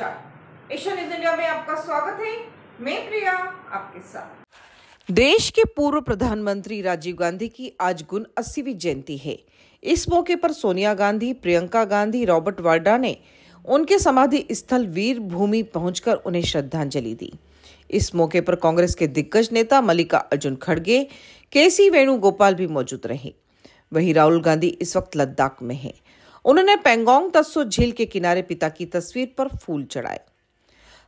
नमस्कार news India में आपका स्वागत है मैं प्रिया आपके साथ देश के पूर्व प्रधानमंत्री राजीव गांधी की आज गुण अस्सीवी जयंती है इस मौके पर सोनिया गांधी प्रियंका गांधी रॉबर्ट वाड्रा ने उनके समाधि स्थल वीर भूमि पहुंचकर उन्हें श्रद्धांजलि दी इस मौके पर कांग्रेस के दिग्गज नेता मल्लिका अर्जुन खड़गे के सी वेणुगोपाल भी मौजूद रहे वहीं राहुल गांधी इस वक्त लद्दाख में हैं उन्होंने पेंगोंग तस्सो झील के किनारे पिता की तस्वीर पर फूल चढ़ाए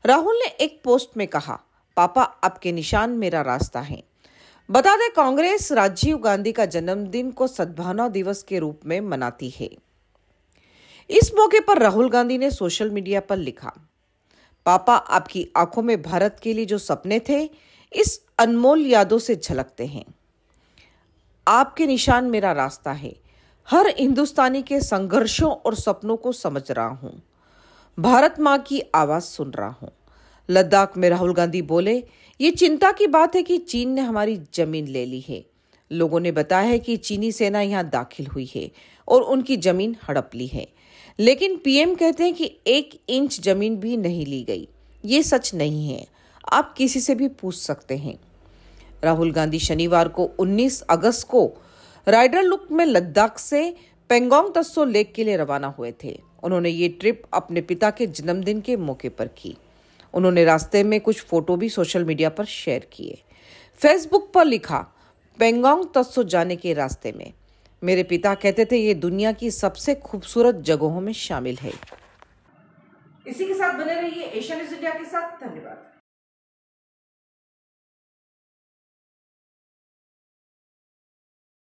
राहुल ने एक पोस्ट में कहा पापा आपके निशान मेरा रास्ता है बता दें कांग्रेस राजीव गांधी का जन्मदिन को सद्भावना दिवस के रूप में मनाती है इस मौके पर राहुल गांधी ने सोशल मीडिया पर लिखा पापा आपकी आंखों में भारत के लिए जो सपने थे इस अनमोल यादों से झलकते हैं आपके निशान मेरा रास्ता है हर हिंदुस्तानी के संघर्षों और सपनों को समझ रहा हूं भारत माँ की आवाज़ सुन रहा हूं लद्दाख में राहुल गांधी बोले ये चिंता की बात है कि चीन ने हमारी जमीन ले ली है लोगों ने बताया है कि चीनी सेना यहां दाखिल हुई है और उनकी जमीन हड़प ली है लेकिन पीएम कहते हैं कि एक इंच जमीन भी नहीं ली गई ये सच नहीं है आप किसी से भी पूछ सकते हैं राहुल गांधी शनिवार को 19 अगस्त को राइडर लुक में लद्दाख से पेंगोंग तस्सो लेक के लिए रवाना हुए थे उन्होंने ये ट्रिप अपने पिता के जन्मदिन के मौके पर की उन्होंने रास्ते में कुछ फोटो भी सोशल मीडिया पर शेयर किए फेसबुक पर लिखा पेंगोंग तस्सो जाने के रास्ते में मेरे पिता कहते थे ये दुनिया की सबसे खूबसूरत जगहों में शामिल है इसी के साथ बने रहिए एशिया न्यूज इंडिया के साथ धन्यवाद